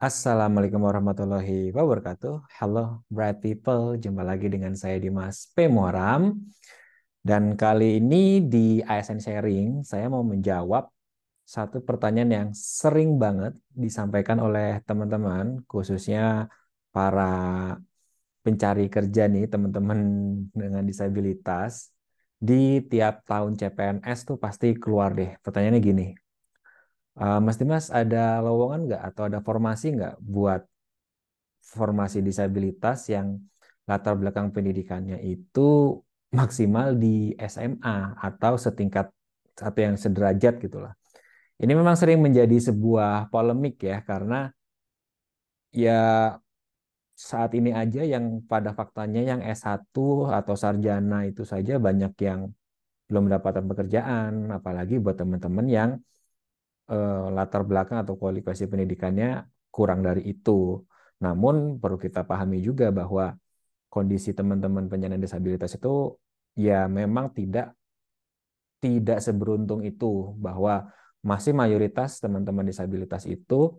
Assalamualaikum warahmatullahi wabarakatuh. Halo bright people, jumpa lagi dengan saya Dimas P. Muharam. Dan kali ini di ASN Sharing, saya mau menjawab satu pertanyaan yang sering banget disampaikan oleh teman-teman, khususnya para pencari kerja nih, teman-teman dengan disabilitas. Di tiap tahun CPNS tuh pasti keluar deh. Pertanyaannya gini, Uh, Mas Dimas, ada lowongan nggak atau ada formasi nggak buat formasi disabilitas yang latar belakang pendidikannya itu maksimal di SMA atau setingkat atau yang sederajat gitulah. Ini memang sering menjadi sebuah polemik ya karena ya saat ini aja yang pada faktanya yang S1 atau sarjana itu saja banyak yang belum mendapatkan pekerjaan, apalagi buat teman-teman yang eh, latar belakang atau kualifikasi pendidikannya kurang dari itu. Namun perlu kita pahami juga bahwa kondisi teman-teman penyandang disabilitas itu ya memang tidak tidak seberuntung itu bahwa masih mayoritas teman-teman disabilitas itu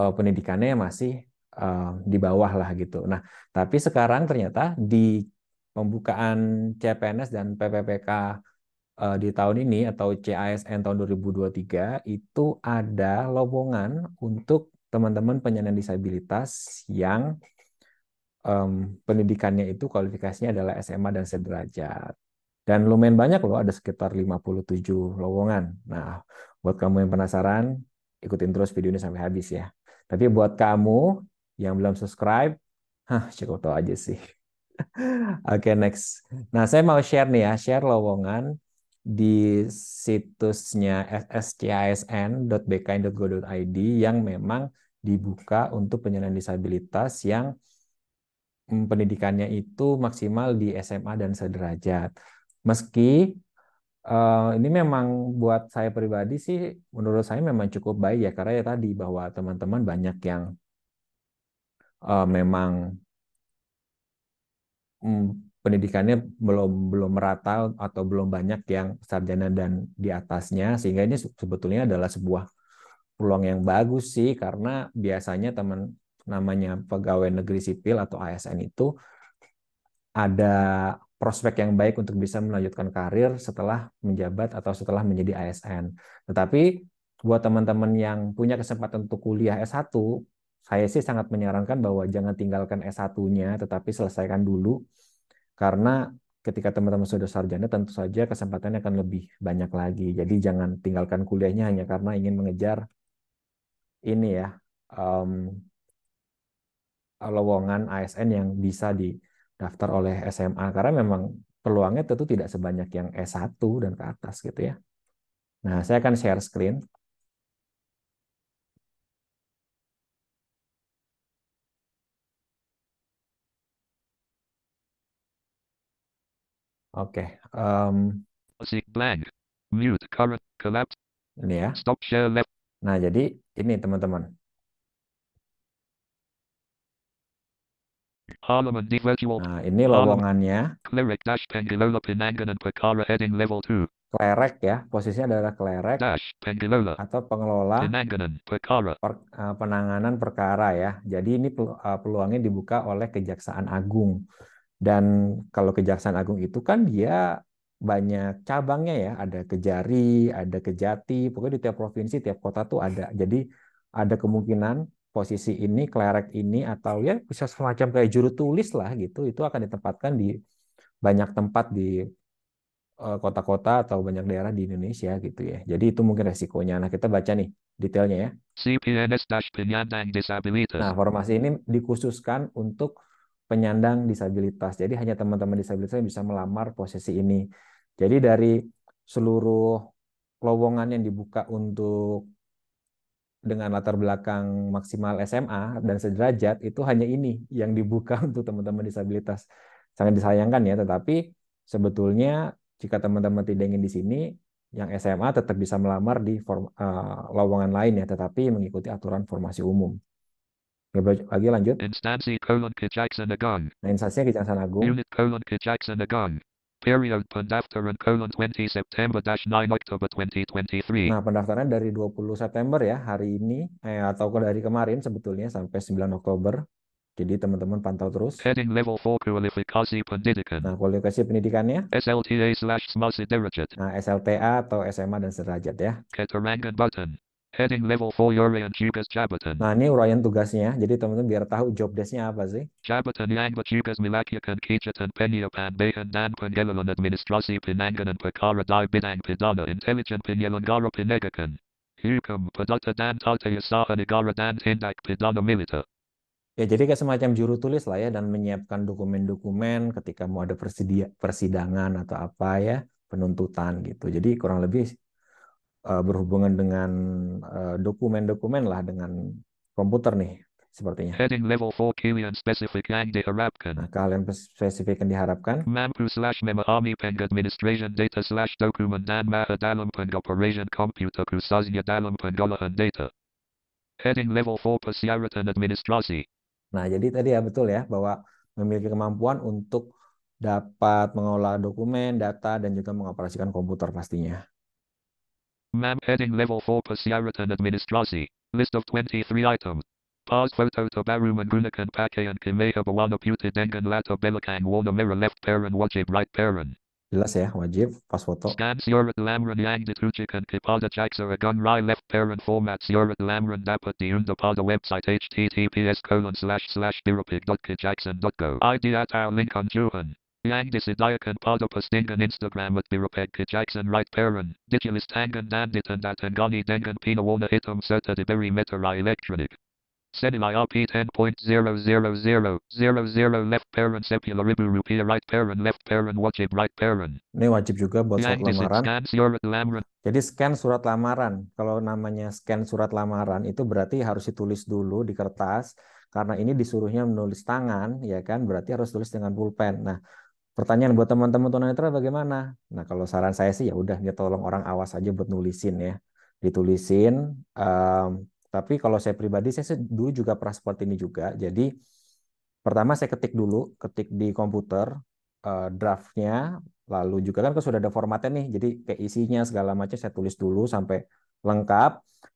eh, pendidikannya masih eh, di bawah lah gitu. Nah, tapi sekarang ternyata di pembukaan CPNS dan PPPK uh, di tahun ini atau CASN tahun 2023 itu ada lowongan untuk teman-teman penyandang disabilitas yang um, pendidikannya itu kualifikasinya adalah SMA dan sederajat. Dan lumayan banyak loh, ada sekitar 57 lowongan. Nah, buat kamu yang penasaran, ikutin terus video ini sampai habis ya. Tapi buat kamu yang belum subscribe, hah, cukup tahu aja sih. Oke, okay, next. Nah, saya mau share nih ya, share lowongan di situsnya sscisn.bkn.go.id yang memang dibuka untuk penyandang disabilitas yang mm, pendidikannya itu maksimal di SMA dan sederajat. Meski eh, ini memang buat saya pribadi sih, menurut saya memang cukup baik ya karena ya tadi bahwa teman-teman banyak yang eh, memang mm, pendidikannya belum belum merata atau belum banyak yang sarjana dan di atasnya sehingga ini sebetulnya adalah sebuah peluang yang bagus sih karena biasanya teman namanya pegawai negeri sipil atau ASN itu ada prospek yang baik untuk bisa melanjutkan karir setelah menjabat atau setelah menjadi ASN. Tetapi buat teman-teman yang punya kesempatan untuk kuliah S1, saya sih sangat menyarankan bahwa jangan tinggalkan S1-nya, tetapi selesaikan dulu karena ketika teman-teman sudah sarjana tentu saja kesempatannya akan lebih banyak lagi. Jadi jangan tinggalkan kuliahnya hanya karena ingin mengejar ini ya um, lowongan ASN yang bisa didaftar oleh SMA karena memang peluangnya tentu tidak sebanyak yang S1 dan ke atas gitu ya. Nah, saya akan share screen. Oke. Okay. Um, blank. Mute current collapse. Ini ya. Stop share left. Nah, jadi ini teman-teman. Nah, ini lowongannya. Klerek dash Pengilola Penanganan Perkara heading level 2. Klerek ya, posisinya adalah klerek dash pengelola atau pengelola Penanganan Perkara. Per, eh, penanganan perkara ya. Jadi ini eh, peluangnya dibuka oleh Kejaksaan Agung. Dan kalau Kejaksaan Agung itu kan dia banyak cabangnya ya, ada Kejari, ada Kejati, pokoknya di tiap provinsi, tiap kota tuh ada. Jadi ada kemungkinan posisi ini, klerek ini, atau ya bisa semacam kayak juru tulis lah gitu, itu akan ditempatkan di banyak tempat di eh, kota-kota atau banyak daerah di Indonesia gitu ya. Jadi itu mungkin resikonya. Nah kita baca nih detailnya ya. Nah formasi ini dikhususkan untuk penyandang disabilitas. Jadi hanya teman-teman disabilitas yang bisa melamar posisi ini. Jadi dari seluruh lowongan yang dibuka untuk dengan latar belakang maksimal SMA dan sederajat itu hanya ini yang dibuka untuk teman-teman disabilitas. Sangat disayangkan ya, tetapi sebetulnya jika teman-teman tidak ingin di sini, yang SMA tetap bisa melamar di form, uh, lowongan lain ya, tetapi mengikuti aturan formasi umum. Ya, lagi lanjut. Instansi kolon Kejaksaan Agung. Nah, instansinya Kejaksaan Agung. Unit kolon Kejaksaan Agung. Period pendaftaran kolon 20 September dash 9 October 2023. Nah, pendaftaran dari 20 September ya, hari ini, eh, atau dari kemarin sebetulnya sampai 9 Oktober. Jadi teman-teman pantau terus. Heading level 4 kualifikasi pendidikan. Nah, kualifikasi pendidikannya? SLTA slash derajat. Nah, SLTA atau SMA dan sederajat ya. Keterangan button. Heading level for Urian Tugas Jabatan. Nah, ini uraian tugasnya. Jadi teman-teman biar tahu job desk-nya apa sih. Jabatan yang bertugas melakukan kegiatan penyampaian dan pengelolaan administrasi penanganan perkara di bidang pidana intelijen penyelenggara penegakan. Hukum perdata dan tata usaha negara dan tindak pidana militer. Ya, jadi kayak semacam juru tulis lah ya, dan menyiapkan dokumen-dokumen ketika mau ada persidia, persidangan atau apa ya, penuntutan gitu. Jadi kurang lebih uh, berhubungan dengan eh, dokumen-dokumen uh, lah dengan komputer nih sepertinya. Heading level 4 nah, kalian spesifik yang diharapkan. Nah, kalian spesifik yang diharapkan. Mampu slash memahami administration data slash dokumen dan maha dalam pengoperasian komputer khususnya dalam pengolahan data. Heading level 4 persyaratan administrasi. Nah, jadi tadi ya betul ya bahwa memiliki kemampuan untuk dapat mengolah dokumen, data, dan juga mengoperasikan komputer pastinya. MAM heading level 4 Pasiaratan Administrasi. List of 23 items. Pas photo to Baru Gunakan Pakayan and Kimeha Bawana Putin Dengan Lata Belakang Warnamera left parent Wajib right parent. Jelas ya, wajib pas foto. Scan surat lamran yang ditujukan kepada jaksa agung rai left parent format surat lamran dapat diunduh pada website https colon slash slash birapig.kejaksan.go. ID at our link on Juhan. Yang disidayakan pada postingan Instagram at birapek Jackson right Perrin, digilist tangan nandit and atangani dengan pinawana item um, serta diberi metara elektronik. Senilai RP 10.00000 left parent sepuluh ribu rupiah right parent left parent wajib right parent. Ini wajib juga buat surat lamaran. Jadi scan surat lamaran. Kalau namanya scan surat lamaran itu berarti harus ditulis dulu di kertas karena ini disuruhnya menulis tangan ya kan berarti harus tulis dengan pulpen. Nah, pertanyaan buat teman-teman tunanetra bagaimana? Nah, kalau saran saya sih ya udah dia ya tolong orang awas aja buat nulisin ya. Ditulisin um, tapi kalau saya pribadi saya dulu juga pernah seperti ini juga. Jadi pertama saya ketik dulu, ketik di komputer uh, draftnya, lalu juga kan sudah ada formatnya nih. Jadi kayak isinya segala macam saya tulis dulu sampai lengkap.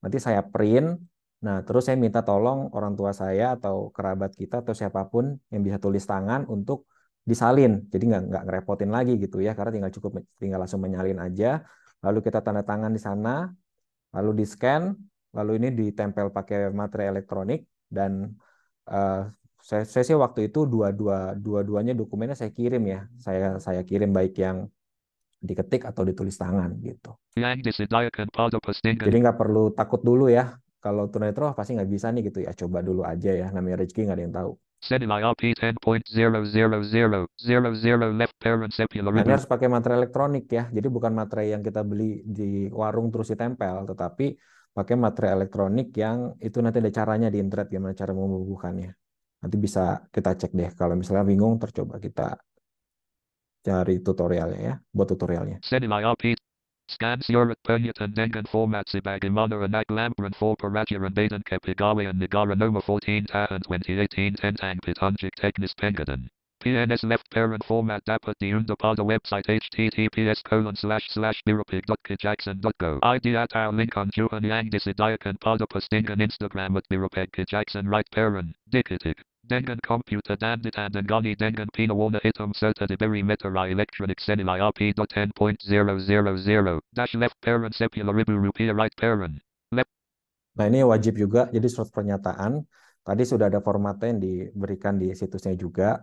Nanti saya print. Nah, terus saya minta tolong orang tua saya atau kerabat kita atau siapapun yang bisa tulis tangan untuk disalin jadi nggak nggak ngerepotin lagi gitu ya karena tinggal cukup tinggal langsung menyalin aja lalu kita tanda tangan di sana lalu di scan lalu ini ditempel pakai materi elektronik dan uh, saya, saya sih waktu itu dua-dua dua-duanya dokumennya saya kirim ya saya saya kirim baik yang diketik atau ditulis tangan gitu jadi nggak perlu takut dulu ya kalau tunai oh, pasti nggak bisa nih gitu ya coba dulu aja ya namanya rezeki nggak ada yang tahu in IRP 10.00000 left parent sepular ribbon. harus pakai materai elektronik ya. Jadi bukan materai yang kita beli di warung terus ditempel, tetapi pakai materai elektronik yang itu nanti ada caranya di internet gimana cara membubuhkannya. Nanti bisa kita cek deh kalau misalnya bingung tercoba kita cari tutorialnya ya, buat tutorialnya. IRP IP Scans Europe Pernyaton Dengan formats Ibagamono and Aglambran for Parajuran Baden Kepigawi and Nagara Noma 14 Tahan 2018 Tentang Pitunjik Technis Pengadan. PNS left parent format dapat diundapada website https colon slash slash birapig.kajackson.go ID at our link on Juhan Yang Disadiakan pada on Instagram at birapig right parent, dikitik. Dengan computer and anangani dengan pinawona item serta diberi metara electronic zero RP.10.000. Dash left parent sepula ribu rupiah right parent. Left. Nah ini wajib juga, jadi surat pernyataan. Tadi sudah ada formatnya yang diberikan di situsnya juga.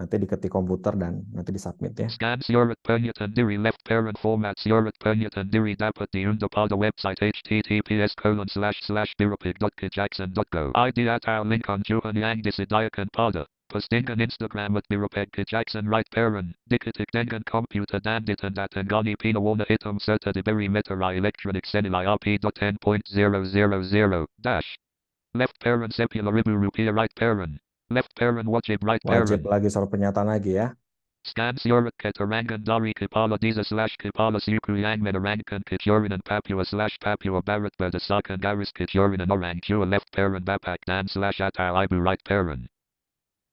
nanti diketik komputer dan nanti disubmit ya. Scan surat penyetendiri left parent format surat penyetendiri dapat diunduh pada website https colon slash slash birapig.kejackson.go ID at our link kunjungan yang disediakan pada Postingan Instagram at Birapeg Jackson right parent Diketik dengan komputer dan ditandatan gani warna hitam serta diberi metara electronic senilai rp.10.000 dash Left parent sepula ribu rupiah right parent Left parent wajib right parent. Wajib lagi soal pernyataan lagi ya. Scans Eurocat Arangan Dari Kepala Diza slash Kepala Sukri Angman Arangan Kiturinan Papua slash Papua Barat berdasarkan Garis Kiturinan Orang tua left parent Bapak Dan slash atau Ibu right parent.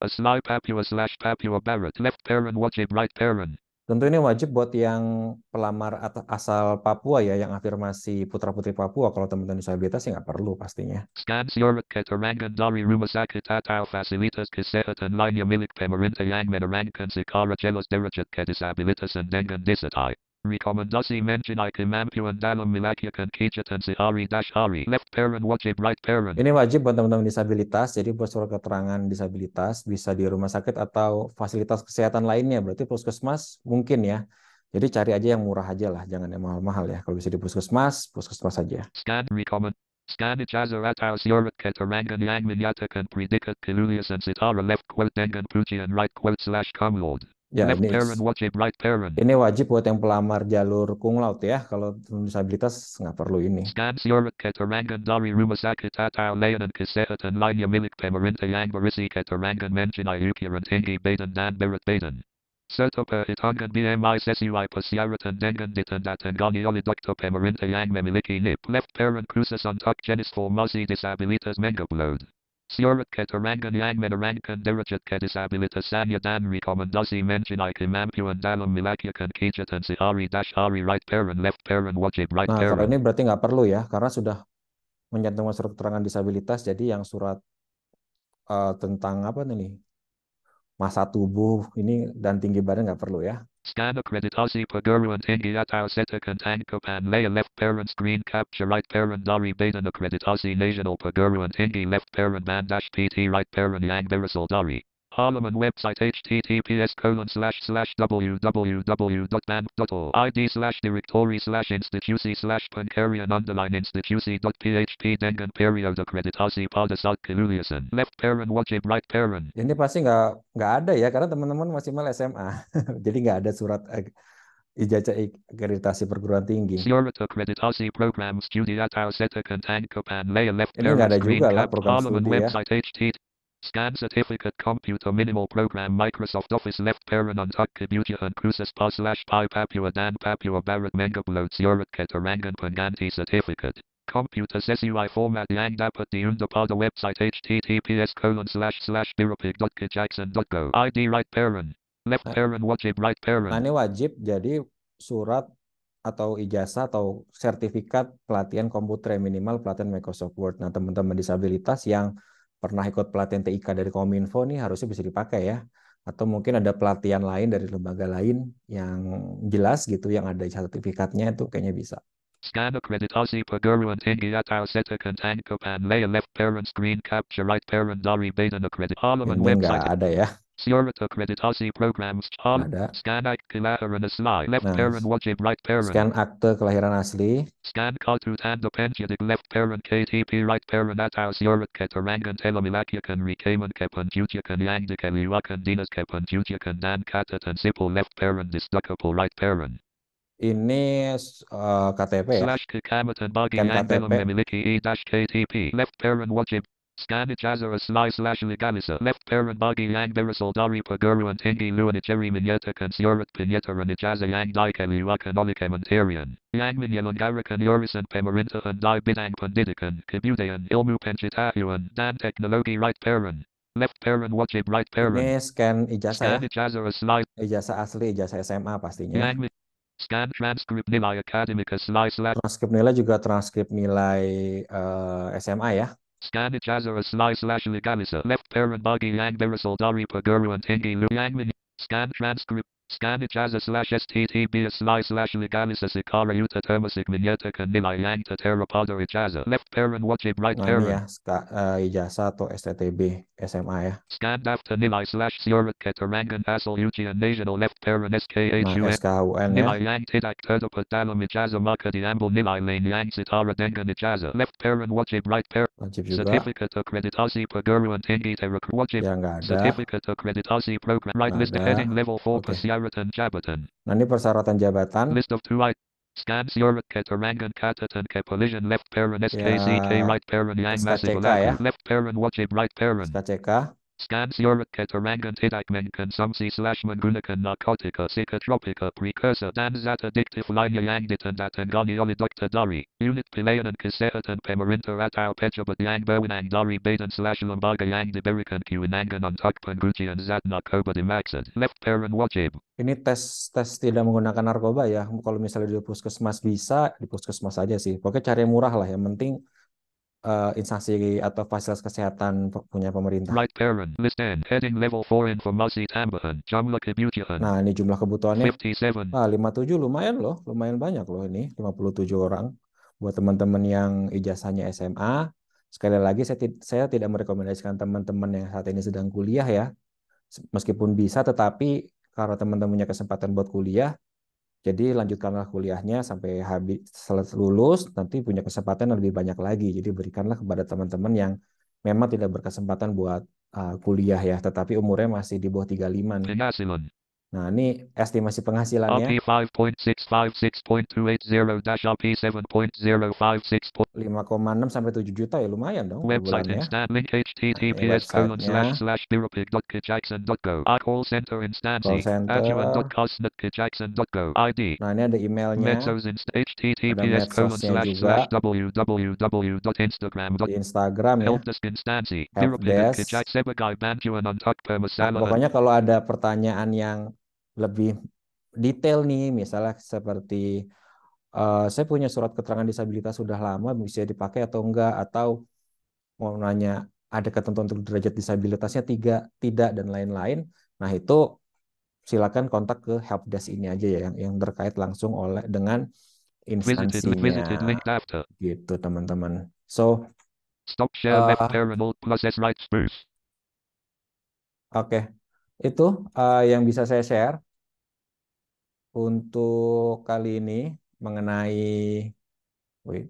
Asli Papua slash Papua Barat left parent wajib right parent. Tentu ini wajib buat yang pelamar asal Papua ya, yang afirmasi putra-putri Papua. Kalau teman-teman disabilitas ya nggak perlu pastinya. Scan surat keterangan dari rumah sakit atau fasilitas kesehatan lainnya milik pemerintah yang menerangkan secara jelas derajat kedisabilitasan dengan disertai. Recomendasi mentionikam ampuan dalam melakukan kegiatan sehari-hari. Left parent wajib right parent. Ini wajib buat teman-teman disabilitas. Jadi buat surat keterangan disabilitas bisa di rumah sakit atau fasilitas kesehatan lainnya. Berarti puskesmas mungkin ya. Jadi cari aja yang murah aja lah, jangan yang mahal-mahal ya. Kalau bisa di puskesmas, puskesmas saja. Scan recommend. Scan ijazah atau surat keterangan yang menyatakan predikat kelulusan secara left quote dengan pujian right quote slash comload. Ya, ini, wajib, right parent. ini wajib buat yang pelamar jalur kung laut ya. Kalau disabilitas nggak perlu ini. Scan keterangan dari rumah sakit atau layanan kesehatan lainnya milik pemerintah yang berisi keterangan mengenai ukuran tinggi badan dan berat badan. Serta perhitungan BMI sesuai persyaratan dengan ditandatangani oleh dokter pemerintah yang memiliki NIP. Left parent khusus untuk jenis formasi disabilitas mengupload. Surakket Arangan er Yangmen Arangan er disabilitas Isabilitas dan Rekomendasi Menjinaikim kemampuan Dalam melakukan kegiatan Sihari Dash Hari Right Parent Left Parent Wajib Right Nah, Parent. kalau ini berarti nggak perlu ya, karena sudah mencantumkan surat keterangan disabilitas, jadi yang surat uh, tentang apa nih, masa tubuh ini dan tinggi badan nggak perlu ya. Scan a credit Aussie Pagurun Ingi at Ausetakan Ankopan Lay left parent screen capture right parent Nari Baden a credit Aussie National Pagurun Ingi left parent Mandash PT right parent Yang Birisal Dari. Harleman website https colon slash slash www.bank.org id slash directory slash institusi slash pancarian underline institusi dot php dengan periode kreditasi pada saat kelulusan left parent wajib right parent ini pasti nggak nggak ada ya karena teman-teman masih mal SMA jadi nggak ada surat eh, ijazah akreditasi perguruan tinggi. Surat akreditasi program studi atau setakat tangkapan lay left Ini nggak ada juga lah program studi ya. Scan certificate computer minimal program Microsoft Office left parent untuck kibutia and cruises pa slash pi papua dan papua barat mengabloads yurikket arangan panganti certificate. Computer SUI format yang dapat diundapada website https colon slash slash birapig.kjackson.go ID right parent. Left parent wajib right parent. ini wajib jadi surat atau ijazah atau sertifikat pelatihan komputer minimal pelatihan Microsoft Word. Nah teman-teman disabilitas yang pernah ikut pelatihan TIK dari Kominfo nih harusnya bisa dipakai ya. Atau mungkin ada pelatihan lain dari lembaga lain yang jelas gitu, yang ada sertifikatnya itu kayaknya bisa. Scan a credit Aussie Pagurant Ingiat Ausetakan Angkapan Lay left parent screen capture right parent Dari Badan a credit Alaman website. Enggak ada ya. Sierata credit Aussie programs. All Scan act kelahiran asli. Left nah, parent wajib right parent. Scan akte kelahiran asli. Scan kartu and penjadik left parent KTP right parent atau sierat keterangan telemilakyakan rekaman kepenjujakan yang dikeliwakan dinas kepenjujakan dan katatan simple left parent disdukable right parent. ini uh, eh, KTP ya. Kekamatan bagi KTP. memiliki e-KTP. Left parent wajib. Scan ijazah asli slash legalisa. Left parent bagi yang berasal dari perguruan tinggi luar negeri menyatakan surat penyetaran ijazah yang dikeluarkan oleh kementerian. Yang menyelenggarakan urusan pemerintahan di bidang pendidikan, kebudayaan, ilmu pencetakan, dan teknologi right parent. Left parent wajib right parent. Ini scan ijazah. Scan ijazah asli. Ijazah asli, ijazah SMA pastinya. Yang Scan transkrip nilai academicus nilai select. Transkrip nilai juga transkrip nilai uh, eh, SMA ya. Scan ijazah nilai slash legalisa left parent bagi yang berasal dari perguruan tinggi luang Scan transkrip Scan it as a slash https slash slash legalisa sikara uta termasik minyeta kanila yangta terapada ijaza left parent watch wajib right parent. Nah, ya, uh, eh, ijazah atau STTB SMA ya. Eh. Scan dafta nilai slash surat keterangan asal ujian national left parent SKHUN. ya. Nilai eh. yang tidak terdapat dalam ijazah maka diambil nilai lain yang setara dengan ijazah left parent watch wajib right parent. Wajib juga. Certificate akreditasi perguruan tinggi terak wajib. Ya, Certificate akreditasi program right list heading level 4 okay. Persyaratan jabatan. Nah ini persyaratan jabatan. List of two items. Scans your keterangan catatan kepolisian left parent SKCK ya. right parent yang masih ya. left parent wajib right parent. SKCK. Scans urica taranga tidichman consumsi slash mangrunica narcotica psychotropica precursor danzat addictive linea angditan at angonioli ducta dari. Unit pilean and casetan pemarinta at our pejabat yang berwinang dari baden slash lumbaga yang diberikan kiwinangan untuk penggujian zat narkoba dimaksud. Left parent wajib. Ini tes tes tidak menggunakan narkoba ya. Kalau misalnya di puskesmas bisa, di puskesmas aja sih. Pokoknya cari yang murah lah. Yang penting uh, instansi atau fasilitas kesehatan punya pemerintah. Right parent, list N, heading level 4 informasi tambahan, jumlah kebutuhan. Nah, ini jumlah kebutuhannya. 57. Ah, 57 lumayan loh, lumayan banyak loh ini, 57 orang. Buat teman-teman yang ijazahnya SMA, sekali lagi saya, saya tidak merekomendasikan teman-teman yang saat ini sedang kuliah ya. Meskipun bisa, tetapi karena teman-temannya kesempatan buat kuliah, jadi lanjutkanlah kuliahnya sampai habis selesai lulus, nanti punya kesempatan lebih banyak lagi. Jadi berikanlah kepada teman-teman yang memang tidak berkesempatan buat uh, kuliah ya, tetapi umurnya masih di bawah 35 nih. Penghasilan. Nah, ini estimasi penghasilannya. RP 5,6 sampai 7 juta ya lumayan dong Website bulannya. link https colon slash slash Our call center instansi adjuan.cosnet.kejackson.go ID Nah, ini ada emailnya. Medsosins https colon slash slash www.instagram.com Instagram ya. Helpdesk instansi. Helpdesk. Pokoknya kalau ada pertanyaan yang lebih detail nih, misalnya seperti uh, saya punya surat keterangan disabilitas sudah lama bisa dipakai atau enggak, atau mau nanya ada ketentuan untuk derajat disabilitasnya tiga, tidak dan lain-lain. Nah itu silakan kontak ke helpdesk ini aja ya yang yang terkait langsung oleh dengan instansinya gitu teman-teman. So uh, Oke, okay. itu uh, yang bisa saya share untuk kali ini mengenai wait,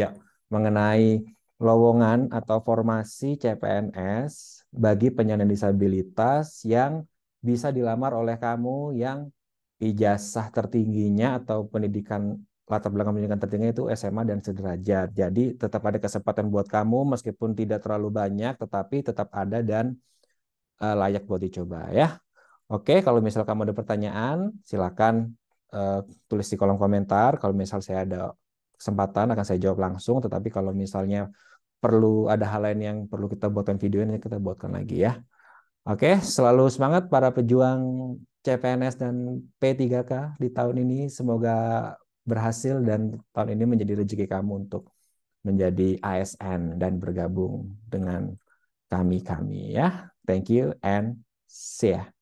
ya mengenai lowongan atau formasi CPNS bagi penyandang disabilitas yang bisa dilamar oleh kamu yang ijazah tertingginya atau pendidikan latar belakang pendidikan tertingginya itu SMA dan sederajat. Jadi tetap ada kesempatan buat kamu meskipun tidak terlalu banyak tetapi tetap ada dan eh, layak buat dicoba ya. Oke, kalau misal kamu ada pertanyaan, silakan uh, tulis di kolom komentar. Kalau misal saya ada kesempatan akan saya jawab langsung, tetapi kalau misalnya perlu ada hal lain yang perlu kita buatkan video ini kita buatkan lagi ya. Oke, selalu semangat para pejuang CPNS dan P3K di tahun ini. Semoga berhasil dan tahun ini menjadi rezeki kamu untuk menjadi ASN dan bergabung dengan kami-kami ya. Thank you and see ya.